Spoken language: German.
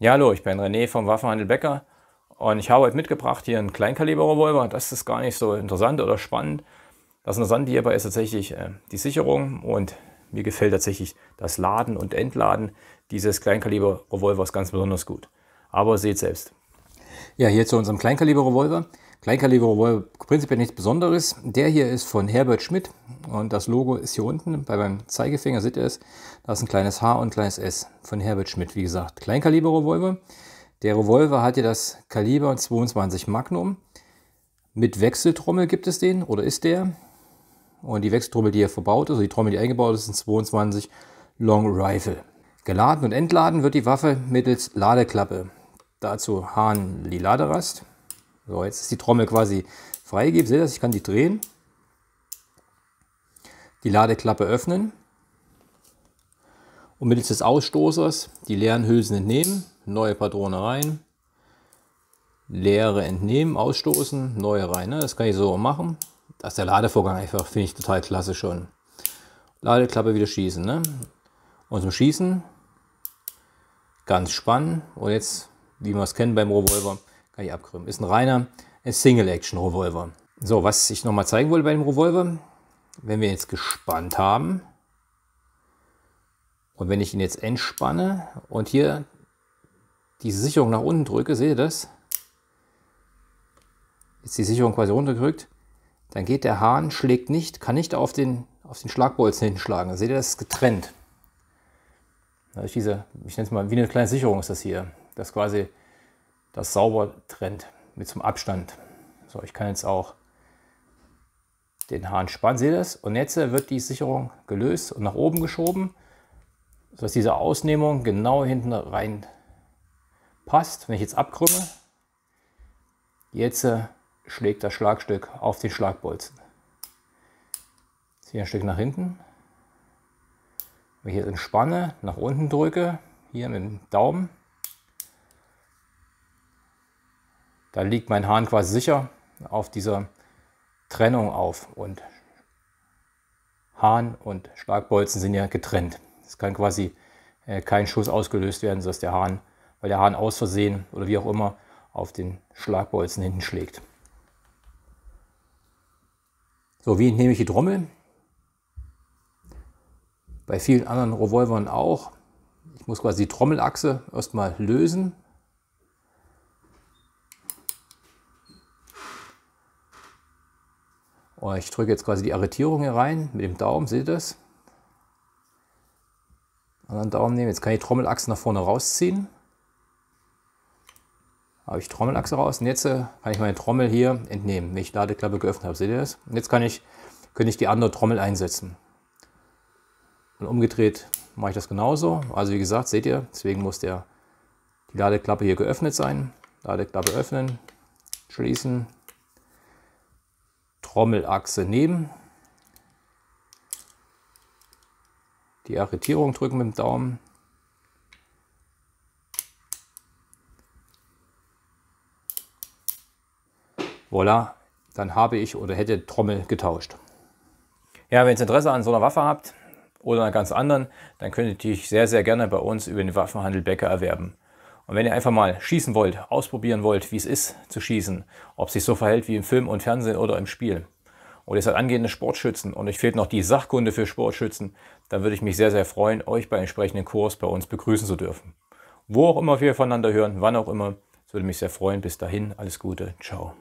Ja, hallo, ich bin René vom Waffenhandel Becker und ich habe heute mitgebracht hier einen Kleinkaliber-Revolver. Das ist gar nicht so interessant oder spannend. Das Interessante hierbei ist tatsächlich äh, die Sicherung und mir gefällt tatsächlich das Laden und Entladen dieses Kleinkaliber-Revolvers ganz besonders gut. Aber seht selbst. Ja, hier zu unserem Kleinkaliber-Revolver. Kleinkaliber-Revolver prinzipiell nichts Besonderes. Der hier ist von Herbert Schmidt und das Logo ist hier unten. Bei meinem Zeigefinger seht ihr es. Da ist ein kleines H und ein kleines S von Herbert Schmidt, wie gesagt. Kleinkaliber-Revolver. Der Revolver hat ja das Kaliber 22 Magnum. Mit Wechseltrommel gibt es den oder ist der. Und die Wechseltrommel, die hier verbaut ist, also die Trommel, die eingebaut ist, ist ein 22 Long Rifle. Geladen und entladen wird die Waffe mittels Ladeklappe dazu Hahn Liladerast. So, jetzt ist die Trommel quasi freigegeben. Seht ihr das? Ich kann die drehen. Die Ladeklappe öffnen. Und mittels des Ausstoßers die leeren Hülsen entnehmen. Neue Patrone rein. Leere entnehmen, ausstoßen, neue rein. Ne, das kann ich so machen. Das ist der Ladevorgang einfach, finde ich total klasse schon. Ladeklappe wieder schießen. Ne? Und zum Schießen ganz spannend. Und jetzt wie wir es kennen beim Revolver, kann ich abkrümmen. Ist ein reiner Single-Action-Revolver. So, was ich nochmal zeigen wollte bei dem Revolver, wenn wir jetzt gespannt haben und wenn ich ihn jetzt entspanne und hier diese Sicherung nach unten drücke, seht ihr das? Ist die Sicherung quasi runtergerückt, dann geht der Hahn, schlägt nicht, kann nicht auf den, auf den Schlagbolzen hinschlagen. Seht ihr, das ist getrennt. ist diese, ich nenne es mal, wie eine kleine Sicherung ist das hier das quasi das sauber trennt mit zum Abstand. So, ich kann jetzt auch den Hahn spannen, seht ihr das? Und jetzt äh, wird die Sicherung gelöst und nach oben geschoben, sodass diese Ausnehmung genau hinten rein passt. Wenn ich jetzt abkrümme, jetzt äh, schlägt das Schlagstück auf den Schlagbolzen. Ziehe ein Stück nach hinten. Wenn ich jetzt entspanne, nach unten drücke, hier mit dem Daumen, dann liegt mein Hahn quasi sicher auf dieser Trennung auf und Hahn und Schlagbolzen sind ja getrennt. Es kann quasi äh, kein Schuss ausgelöst werden, sodass der Hahn, weil der Hahn aus Versehen oder wie auch immer auf den Schlagbolzen hinten schlägt. So, wie nehme ich die Trommel? Bei vielen anderen Revolvern auch. Ich muss quasi die Trommelachse erstmal lösen Und oh, ich drücke jetzt quasi die Arretierung hier rein mit dem Daumen, seht ihr das? Anderen Daumen nehmen. Jetzt kann ich die Trommelachse nach vorne rausziehen. Habe ich Trommelachse raus und jetzt äh, kann ich meine Trommel hier entnehmen, wenn ich die Ladeklappe geöffnet habe. Seht ihr das? Und jetzt kann ich, könnte ich die andere Trommel einsetzen. Und umgedreht mache ich das genauso. Also wie gesagt, seht ihr, deswegen muss der, die Ladeklappe hier geöffnet sein. Ladeklappe öffnen, schließen, Trommelachse nehmen, die Arretierung drücken mit dem Daumen, voilà, dann habe ich oder hätte Trommel getauscht. Ja, wenn ihr Interesse an so einer Waffe habt oder einer ganz anderen, dann könnt ihr die sehr, sehr gerne bei uns über den Waffenhandel Bäcker erwerben. Und wenn ihr einfach mal schießen wollt, ausprobieren wollt, wie es ist zu schießen, ob es sich so verhält wie im Film und Fernsehen oder im Spiel, oder ihr seid angehende Sportschützen und euch fehlt noch die Sachkunde für Sportschützen, dann würde ich mich sehr, sehr freuen, euch bei entsprechenden Kurs bei uns begrüßen zu dürfen. Wo auch immer wir voneinander hören, wann auch immer, es würde mich sehr freuen. Bis dahin, alles Gute, ciao.